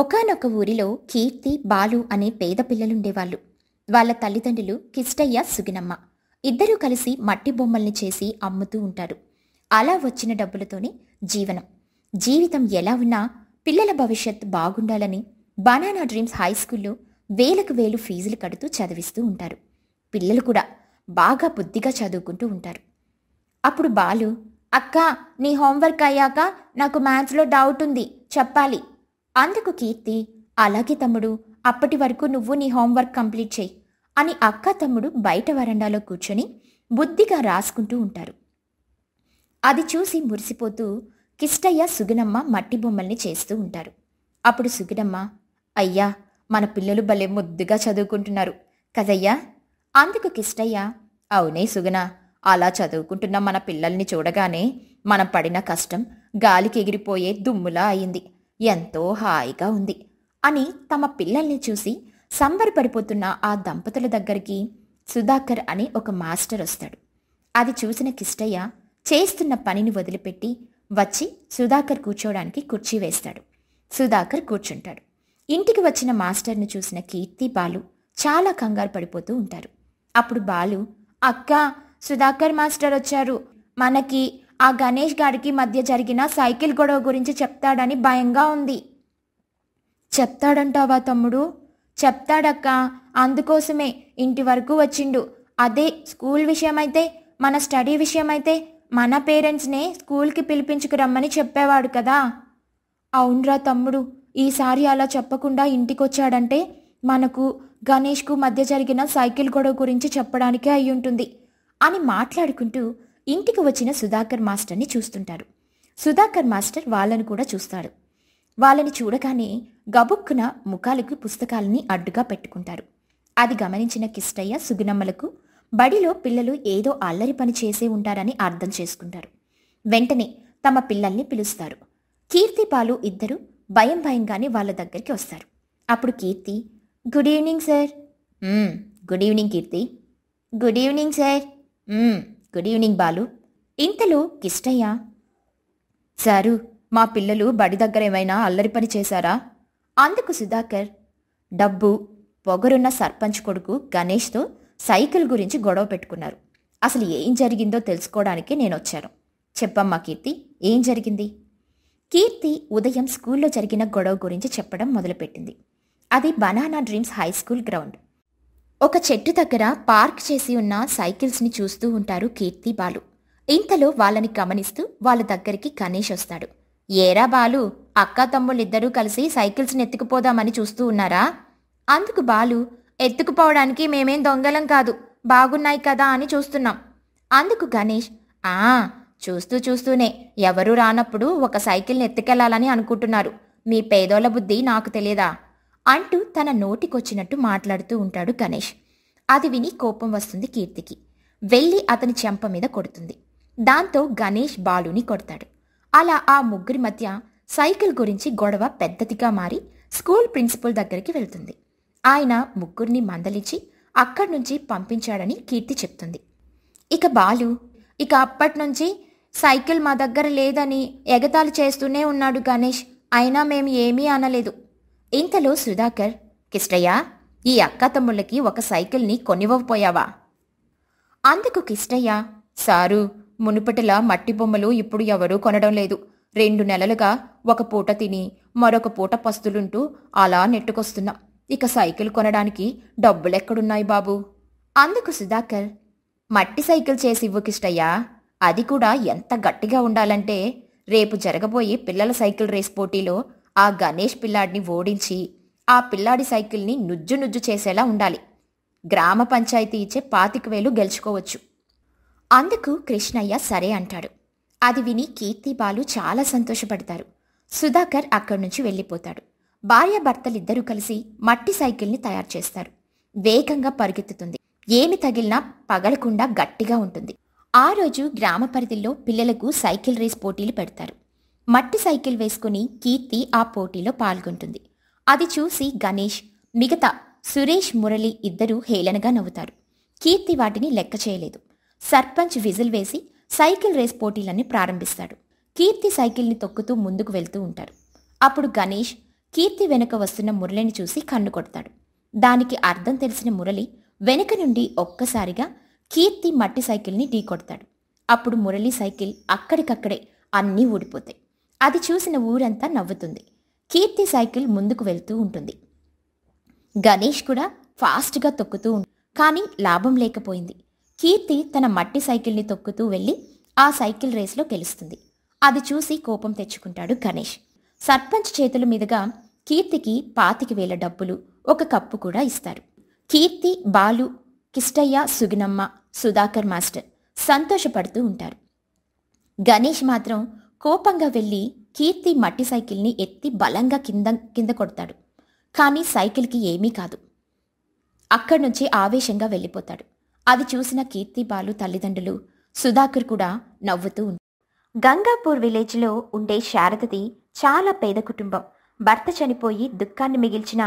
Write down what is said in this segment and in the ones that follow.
ఒకనొక ఊరిలో కీర్తి బాలు అనే పేద పిల్లలుండేవాళ్ళు వాళ్ళ తల్లిదండ్రులు కిష్టయ్య సుగినమ్మ ఇద్దరూ కలిసి మట్టి బొమ్మల్ని చేసి అమ్ముతూ ఉంటారు అలా వచ్చిన డబ్బులతోనే జీవనం జీవితం ఎలా ఉన్నా పిల్లల భవిష్యత్ బాగుండాలని బనానా డ్రీమ్స్ హై స్కూల్లో వేలకు వేలు ఫీజులు కడుతూ చదివిస్తూ ఉంటారు పిల్లలు కూడా బాగా బుద్ధిగా చదువుకుంటూ ఉంటారు అప్పుడు బాలు అక్క నీ హోంవర్క్ అయ్యాక నాకు మ్యాథ్స్లో డౌట్ ఉంది చెప్పాలి అందుకు కీర్తి అలాగే తమ్ముడు అప్పటి వరకు నువ్వు నీ హోంవర్క్ కంప్లీట్ చేయి అని అక్క తమ్ముడు బయట వరండాలో కూర్చొని బుద్ధిగా రాసుకుంటూ ఉంటారు అది చూసి మురిసిపోతూ కిష్టయ్య సుగినమ్మ మట్టి బొమ్మల్ని చేస్తూ ఉంటారు అప్పుడు సుగినమ్మ అయ్యా మన పిల్లలు భలే ముద్దుగా చదువుకుంటున్నారు కదయ్యా అందుకు కిష్టయ్య అవునే సుగన అలా చదువుకుంటున్న మన పిల్లల్ని చూడగానే మనం పడిన కష్టం గాలికి ఎగిరిపోయే దుమ్ములా అయింది ఎంతో హాయిగా ఉంది అని తమ పిల్లల్ని చూసి సంబరపడిపోతున్న ఆ దంపతుల దగ్గరికి సుధాకర్ అనే ఒక మాస్టర్ వస్తాడు అది చూసిన కిష్టయ్య చేస్తున్న పనిని వదిలిపెట్టి వచ్చి సుధాకర్ కూర్చోవడానికి కుర్చీ వేస్తాడు సుధాకర్ కూర్చుంటాడు ఇంటికి వచ్చిన మాస్టర్ని చూసిన కీర్తి బాలు చాలా కంగారు పడిపోతూ ఉంటారు అప్పుడు బాలు అక్క సుధాకర్ మాస్టర్ వచ్చారు మనకి ఆ గణేష్ గారికి మధ్య జరిగిన సైకిల్ గొడవ గురించి చెప్తాడని భయంగా ఉంది చెప్తాడంటావా తమ్ముడు చెప్తాడక్క అందుకోసమే ఇంటి వరకు వచ్చిండు అదే స్కూల్ విషయమైతే మన స్టడీ విషయమైతే మన పేరెంట్స్నే స్కూల్కి పిలిపించుకురమ్మని చెప్పేవాడు కదా అవునరా తమ్ముడు ఈసారి అలా చెప్పకుండా ఇంటికొచ్చాడంటే మనకు గణేష్కు మధ్య జరిగిన సైకిల్ గొడవ గురించి చెప్పడానికే అయ్యుంటుంది అని మాట్లాడుకుంటూ ఇంటికి వచ్చిన సుధాకర్ మాస్టర్ని చూస్తుంటారు సుధాకర్ మాస్టర్ వాళ్ళను కూడా చూస్తాడు వాళ్ళని చూడగానే గబుక్కున ముఖాలకు పుస్తకాలని అడ్డుగా పెట్టుకుంటారు అది గమనించిన కిష్టయ్య సుగుణమ్మలకు బడిలో పిల్లలు ఏదో అల్లరి పని చేసే ఉంటారని అర్థం చేసుకుంటారు వెంటనే తమ పిల్లల్ని పిలుస్తారు కీర్తిపాలు ఇద్దరు భయం భయంగానే వాళ్ళ దగ్గరికి వస్తారు అప్పుడు Keerthi good evening sir good evening Keerthi good evening sir good evening Balu ఇంతలో కిష్టయ్య సారు మా పిల్లలు బడి దగ్గర ఏమైనా అల్లరి పని చేశారా అందుకు సుధాకర్ డబ్బు పొగరున్న సర్పంచ్ కొడుకు గణేష్తో సైకిల్ గురించి గొడవ పెట్టుకున్నారు అసలు ఏం జరిగిందో తెలుసుకోవడానికి నేను వచ్చాను చెప్పమ్మా కీర్తి ఏం జరిగింది కీర్తి ఉదయం స్కూల్లో జరిగిన గొడవ గురించి చెప్పడం మొదలుపెట్టింది అది banana dreams high school ground ఒక చెట్టు దగ్గర పార్క్ చేసి ఉన్న సైకిల్స్ని చూస్తూ ఉంటారు కీర్తి బాలు ఇంతలో వాళ్ళని గమనిస్తూ వాళ్ళ దగ్గరికి గణేష్ వస్తాడు ఏరా బాలు అక్క తమ్ముళ్ళిద్దరూ కలిసి సైకిల్స్ని ఎత్తుకుపోదామని చూస్తూ ఉన్నారా అందుకు బాలు ఎత్తుకుపోవడానికి మేమేం దొంగలం కాదు బాగున్నాయి కదా అని చూస్తున్నాం అందుకు గణేష్ ఆ చూస్తూ చూస్తూనే ఎవరూ రానప్పుడు ఒక సైకిల్ని ఎత్తుకెళ్లాలని అనుకుంటున్నారు మీ పేదోళ్ల బుద్ధి నాకు తెలియదా అంటూ తన నోటికొచ్చినట్టు మాట్లాడుతూ ఉంటాడు గణేష్ అది విని కోపం వస్తుంది కీర్తికి వెళ్ళి అతని చెంప మీద కొడుతుంది దాంతో గణేష్ బాలుని కొడతాడు అలా ఆ ముగ్గురి మధ్య సైకిల్ గురించి గొడవ పెద్దదిగా మారి స్కూల్ ప్రిన్సిపల్ దగ్గరికి వెళ్తుంది ఆయన ముగ్గురిని మందలించి అక్కడి నుంచి పంపించాడని కీర్తి చెప్తుంది ఇక బాలు ఇక అప్పటి నుంచి సైకిల్ మా దగ్గర లేదని ఎగతాళి చేస్తూనే ఉన్నాడు గణేష్ అయినా మేము ఏమీ అనలేదు ఇంతలో సుధాకర్ కిష్టయ్య ఈ అక్క తమ్ముళ్ళకి ఒక సైకిల్ని కొనివ్వకపోయావా అందుకు కిష్టయ్య సారు మునుపటిలా మట్టి బొమ్మలు ఇప్పుడు ఎవరూ కొనడం లేదు రెండు నెలలుగా ఒక పూట తిని మరొక పూట పస్తులుంటూ అలా నెట్టుకొస్తున్నాం ఇక సైకిల్ కొనడానికి డబ్బులెక్కడున్నాయి బాబు అందుకు సుధాకర్ మట్టి సైకిల్ చేసి ఇవ్వు కిష్టయ్యా అది కూడా ఎంత గట్టిగా ఉండాలంటే రేపు జరగబోయే పిల్లల సైకిల్ రేస్ పోటీలో ఆ గణేష్ పిల్లాడిని ఓడించి ఆ పిల్లాడి సైకిల్ని నుజ్జు నుజ్జు చేసేలా ఉండాలి గ్రామ పంచాయతీ ఇచ్చే పాతిక వేలు గెలుచుకోవచ్చు అందుకు కృష్ణయ్య సరే అంటాడు అది విని కీర్తి బాలు చాలా సంతోషపడతారు సుధాకర్ అక్కడి నుంచి వెళ్ళిపోతాడు భార్యాభర్తలిద్దరూ కలిసి మట్టి సైకిల్ని తయారు చేస్తారు వేగంగా పరిగెత్తుతుంది ఏమి తగిలినా పగలకుండా గట్టిగా ఉంటుంది ఆ రోజు గ్రామ పరిధిలో పిల్లలకు సైకిల్ రేస్ పోటీలు పెడతారు మట్టి సైకిల్ వేసుకుని కీర్తి ఆ పోటీలో పాల్గొంటుంది అది చూసి గణేష్ మిగతా సురేష్ మురళి ఇద్దరూ హేళనగా నవ్వుతారు కీర్తి వాటిని లెక్క చేయలేదు సర్పంచ్ విజిల్ వేసి సైకిల్ రేస్ పోటీలని ప్రారంభిస్తాడు కీర్తి సైకిల్ని తొక్కుతూ ముందుకు వెళ్తూ ఉంటారు అప్పుడు గణేష్ కీర్తి వెనుక వస్తున్న మురళిని చూసి కన్ను కొడతాడు దానికి అర్థం తెలిసిన మురళి వెనుక నుండి ఒక్కసారిగా కీర్తి మట్టి సైకిల్ని ఢీకొడతాడు అప్పుడు మురళి సైకిల్ అక్కడికక్కడే అన్నీ ఊడిపోతాయి అది చూసిన ఊరంతా నవ్వుతుంది కీర్తి సైకిల్ ముందుకు వెళ్తూ ఉంటుంది గణేష్ కూడా ఫాస్ట్గా తొక్కుతూ కానీ లాభం లేకపోయింది కీర్తి తన మట్టి సైకిల్ని తొక్కుతూ వెళ్ళి ఆ సైకిల్ రేస్లో గెలుస్తుంది అది చూసి కోపం తెచ్చుకుంటాడు గణేష్ సర్పంచ్ చేతుల మీదుగా కీర్తికి పాతికి వేల డబ్బులు ఒక కప్పు కూడా ఇస్తారు కీర్తి బాలు కిష్టయ్య సుగుణమ్మ సుధాకర్ మాస్టర్ సంతోషపడుతూ ఉంటారు గణేష్ మాత్రం కోపంగా వెళ్ళి కీర్తి మట్టి సైకిల్ని ఎత్తి బలంగా కింద కింద కొడతాడు కానీ సైకిల్కి ఏమీ కాదు అక్కడి నుంచి ఆవేశంగా వెళ్ళిపోతాడు అది చూసిన కీర్తి బాలు తల్లిదండ్రులు సుధాకర్ కూడా నవ్వుతూ ఉంది గంగాపూర్ విలేజ్లో ఉండే శారదది చాలా పేద కుటుంబం భర్త చనిపోయి దుఃఖాన్ని మిగిల్చినా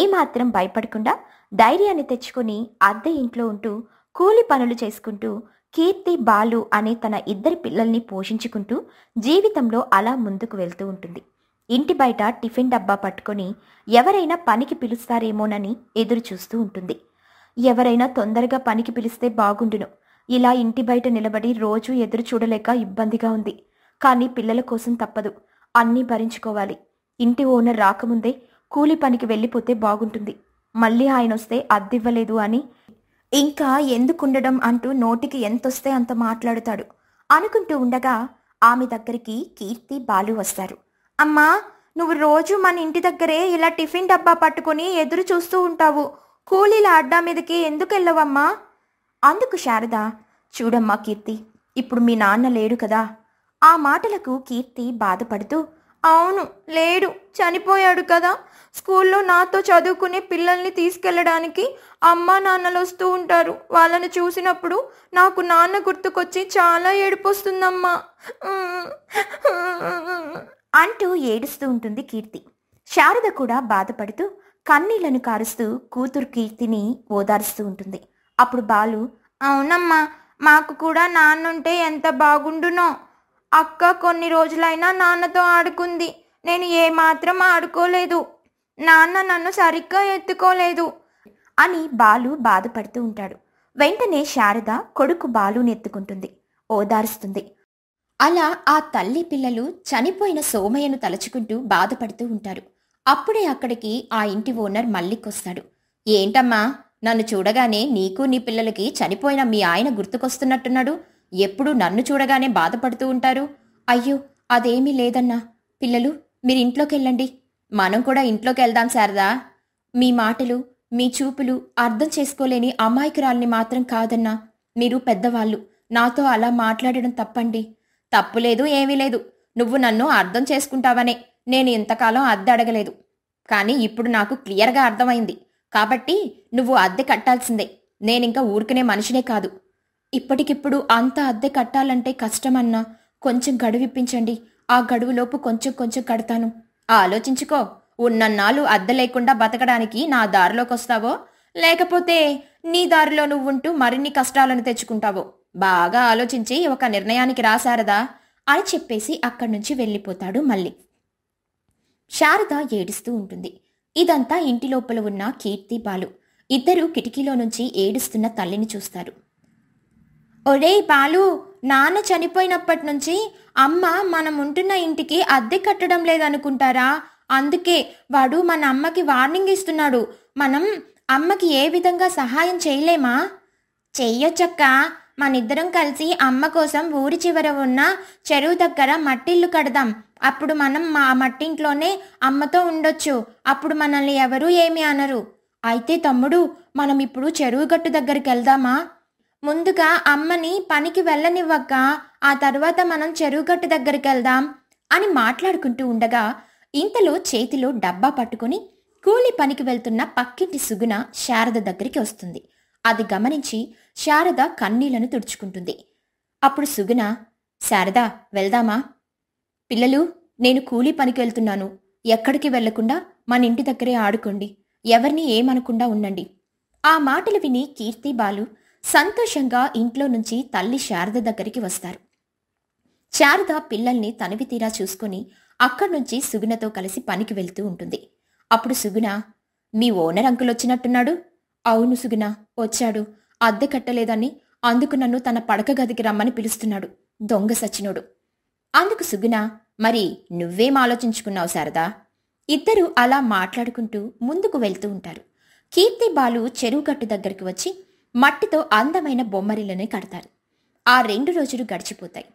ఏమాత్రం భయపడకుండా ధైర్యాన్ని తెచ్చుకుని అద్దె ఇంట్లో ఉంటూ కూలి పనులు చేసుకుంటూ కీర్తి బాలు అనే తన ఇద్దరి పిల్లల్ని పోషించుకుంటూ జీవితంలో అలా ముందుకు వెళ్తూ ఉంటుంది ఇంటి బయట టిఫిన్ డబ్బా పట్టుకొని ఎవరైనా పనికి పిలుస్తారేమోనని ఎదురు చూస్తూ ఉంటుంది ఎవరైనా తొందరగా పనికి పిలిస్తే బాగుండును ఇలా ఇంటి బయట నిలబడి రోజు ఎదురు చూడలేక ఇబ్బందిగా ఉంది కానీ పిల్లల కోసం తప్పదు అన్నీ భరించుకోవాలి ఇంటి ఓనర్ రాకముందే కూలి పనికి వెళ్ళిపోతే బాగుంటుంది మళ్ళీ ఆయన వస్తే అద్దివ్వలేదు అని ఇంకా ఎందుకుండడం అంటూ నోటికి ఎంతొస్తే అంత మాట్లాడుతాడు అనుకుంటూ ఉండగా ఆమె దగ్గరికి కీర్తి బాలు వస్తారు అమ్మా నువ్వు రోజు మన ఇంటి దగ్గరే ఇలా టిఫిన్ డబ్బా పట్టుకొని ఎదురు చూస్తూ ఉంటావు కూలీల అడ్డా మీదకి ఎందుకు వెళ్ళవమ్మా అందుకు శారద చూడమ్మా కీర్తి ఇప్పుడు మీ నాన్న లేడు కదా ఆ మాటలకు కీర్తి బాధపడుతూ అవును లేడు చనిపోయాడు కదా స్కూల్లో నాతో చదువుకునే పిల్లల్ని తీసుకెళ్ళడానికి అమ్మ నాన్నలు వస్తూ ఉంటారు వాళ్ళని చూసినప్పుడు నాకు నాన్న గుర్తుకొచ్చి చాలా ఏడుపొస్తుందమ్మా అంటూ ఏడుస్తూ ఉంటుంది కీర్తి శారద కూడా బాధపడుతూ కన్నీళ్లను కారుస్తూ కూతురు కీర్తిని ఓదారుస్తూ ఉంటుంది అప్పుడు బాలు అవునమ్మా మాకు కూడా నాన్నుంటే ఎంత బాగుండునో అక్క కొన్ని రోజులైనా నాన్నతో ఆడుకుంది నేను ఏమాత్రం ఆడుకోలేదు నాన్న నన్ను సరిగ్గా ఎత్తుకోలేదు అని బాలు బాధపడుతూ ఉంటాడు వెంటనే శారద కొడుకు బాలుని ఎత్తుకుంటుంది ఓదారుస్తుంది అలా ఆ తల్లి పిల్లలు చనిపోయిన సోమయ్యను తలుచుకుంటూ బాధపడుతూ ఉంటారు అప్పుడే అక్కడికి ఆ ఇంటి ఓనర్ మళ్ళీకొస్తాడు ఏంటమ్మా నన్ను చూడగానే నీకు నీ పిల్లలకి చనిపోయిన మీ ఆయన గుర్తుకొస్తున్నట్టున్నాడు ఎప్పుడూ నన్ను చూడగానే బాధపడుతూ ఉంటారు అయ్యో అదేమీ లేదన్నా పిల్లలు మీరు ఇంట్లోకెళ్ళండి మనం కూడా ఇంట్లోకి వెళ్దాం శారదా మీ మాటలు మీ చూపులు అర్థం చేసుకోలేని అమాయకురాల్ని మాత్రం కాదన్నా మీరు పెద్దవాళ్ళు నాతో అలా మాట్లాడడం తప్పండి తప్పులేదు ఏమీ లేదు నువ్వు నన్ను అర్థం చేసుకుంటావనే నేను ఇంతకాలం అద్దె అడగలేదు కానీ ఇప్పుడు నాకు క్లియర్గా అర్థమైంది కాబట్టి నువ్వు అద్దె కట్టాల్సిందే నేనింక ఊరికనే మనిషినే కాదు ఇప్పటికిప్పుడు అంత అద్దె కట్టాలంటే కష్టమన్నా కొంచెం గడువిప్పించండి ఆ గడువులోపు కొంచెం కొంచెం కడతాను ఆలోచించుకో ఉన్నన్నాళ్ళు అద్దె లేకుండా బతకడానికి నా దారిలోకొస్తావో లేకపోతే నీ దారిలో నువ్వుంటూ మరిన్ని కష్టాలను తెచ్చుకుంటావో బాగా ఆలోచించి ఒక నిర్ణయానికి రాశారదా అని చెప్పేసి అక్కడి నుంచి వెళ్ళిపోతాడు మళ్ళీ శారద ఏడుస్తూ ఉంటుంది ఇదంతా ఇంటి లోపల ఉన్న కీర్తి బాలు ఇద్దరు కిటికీలో నుంచి ఏడుస్తున్న తల్లిని చూస్తారు ఒరేయ్ బాలు నాన్న చనిపోయినప్పటి నుంచి అమ్మ మనం ఉంటున్న ఇంటికి అద్దె కట్టడం లేదనుకుంటారా అందుకే వాడు మన అమ్మకి వార్నింగ్ ఇస్తున్నాడు మనం అమ్మకి ఏ విధంగా సహాయం చేయలేమా చెయ్యొచ్చక్క మనిద్దరం కలిసి అమ్మ కోసం ఊరి చివర ఉన్న చెరువు దగ్గర మట్టిల్లు కడదాం అప్పుడు మనం మా మట్టింట్లోనే అమ్మతో ఉండొచ్చు అప్పుడు మనల్ని ఎవరూ ఏమి అనరు అయితే తమ్ముడు మనం ఇప్పుడు చెరువు గట్టు దగ్గరికి వెళ్దామా ముందుగా అమ్మని పనికి వెళ్ళనివ్వక ఆ తర్వాత మనం చెరువుగట్టు దగ్గరికి వెళ్దాం అని మాట్లాడుకుంటూ ఉండగా ఇంతలో చేతిలో డబ్బా పట్టుకుని కూలి పనికి వెళ్తున్న పక్కింటి సుగుణ శారద దగ్గరికి వస్తుంది అది గమనించి శారద కన్నీళ్లను తుడుచుకుంటుంది అప్పుడు సుగుణ శారద వెళ్దామా పిల్లలు నేను కూలీ పనికి వెళ్తున్నాను ఎక్కడికి వెళ్లకుండా మన ఇంటి దగ్గరే ఆడుకోండి ఎవరిని ఏమనకుండా ఉండండి ఆ మాటలు విని కీర్తి బాలు సంతోషంగా ఇంట్లో నుంచి తల్లి శారద దగ్గరికి వస్తారు శారద పిల్లల్ని తనవి తీరా చూసుకుని అక్కడి నుంచి సుగుణతో కలిసి పనికి వెళ్తూ ఉంటుంది అప్పుడు సుగుణ మీ ఓనర్ అంకుల్ వచ్చినట్టున్నాడు అవును సుగుణ వచ్చాడు అద్దె కట్టలేదని అందుకు నన్ను తన పడక గదికి రమ్మని పిలుస్తున్నాడు దొంగ సచినుడు అందుకు సుగుణ మరి నువ్వేం ఆలోచించుకున్నావు శారదా ఇద్దరూ అలా మాట్లాడుకుంటూ ముందుకు వెళ్తూ ఉంటారు కీర్తి బాలు చెరువుగట్టు దగ్గరికి వచ్చి మట్టితో అందమైన బొమ్మరిలను కడతారు ఆ రెండు రోజులు గడిచిపోతాయి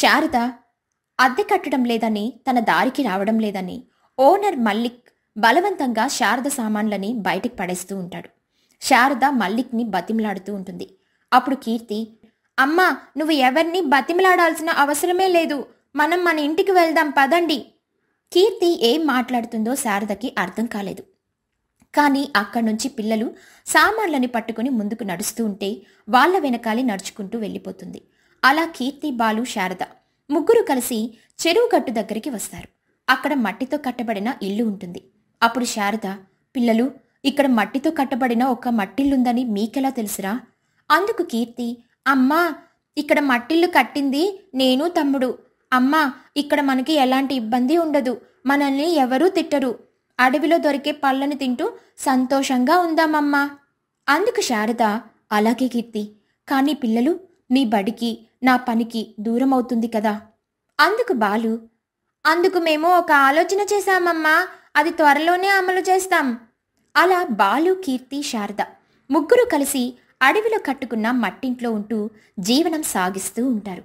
శారద అద్దె కట్టడం లేదని తన దారికి రావడం లేదని ఓనర్ మల్లిక్ బలవంతంగా శారద సామాన్లని బయటికి పడేస్తూ ఉంటాడు శారద మల్లిక్ని బతిమలాడుతూ ఉంటుంది అప్పుడు కీర్తి అమ్మా నువ్వు ఎవరిని బతిమలాడాల్సిన అవసరమే లేదు మనం మన ఇంటికి వెళ్దాం పదండి కీర్తి ఏం మాట్లాడుతుందో శారదకి అర్థం కాలేదు కానీ అక్కడి నుంచి పిల్లలు సామాన్లని పట్టుకుని ముందుకు నడుస్తూ ఉంటే వాళ్ల వెనకాలి నడుచుకుంటూ వెళ్ళిపోతుంది అలా కీర్తి బాలు శారద ముగ్గురు కలిసి చెరువు గట్టు దగ్గరికి వస్తారు అక్కడ మట్టితో కట్టబడిన ఇల్లు ఉంటుంది అప్పుడు శారద పిల్లలు ఇక్కడ మట్టితో కట్టబడిన ఒక మట్టిల్లుందని మీకెలా తెలుసురా అందుకు కీర్తి అమ్మా ఇక్కడ మట్టిల్లు కట్టింది నేను తమ్ముడు అమ్మా ఇక్కడ మనకి ఎలాంటి ఇబ్బంది ఉండదు మనల్ని ఎవరూ తిట్టరు అడవిలో దొరికే పళ్ళని తింటూ సంతోషంగా ఉందామమ్మా అందుకు శారద అలాగే కీర్తి కానీ పిల్లలు మీ బడికి నా పనికి దూరం అవుతుంది కదా అందుకు బాలు అందుకు మేము ఒక ఆలోచన చేశామమ్మా అది త్వరలోనే అమలు చేస్తాం అలా బాలు కీర్తి శారద ముగ్గురు కలిసి అడవిలో కట్టుకున్న మట్టింట్లో ఉంటూ జీవనం సాగిస్తూ ఉంటారు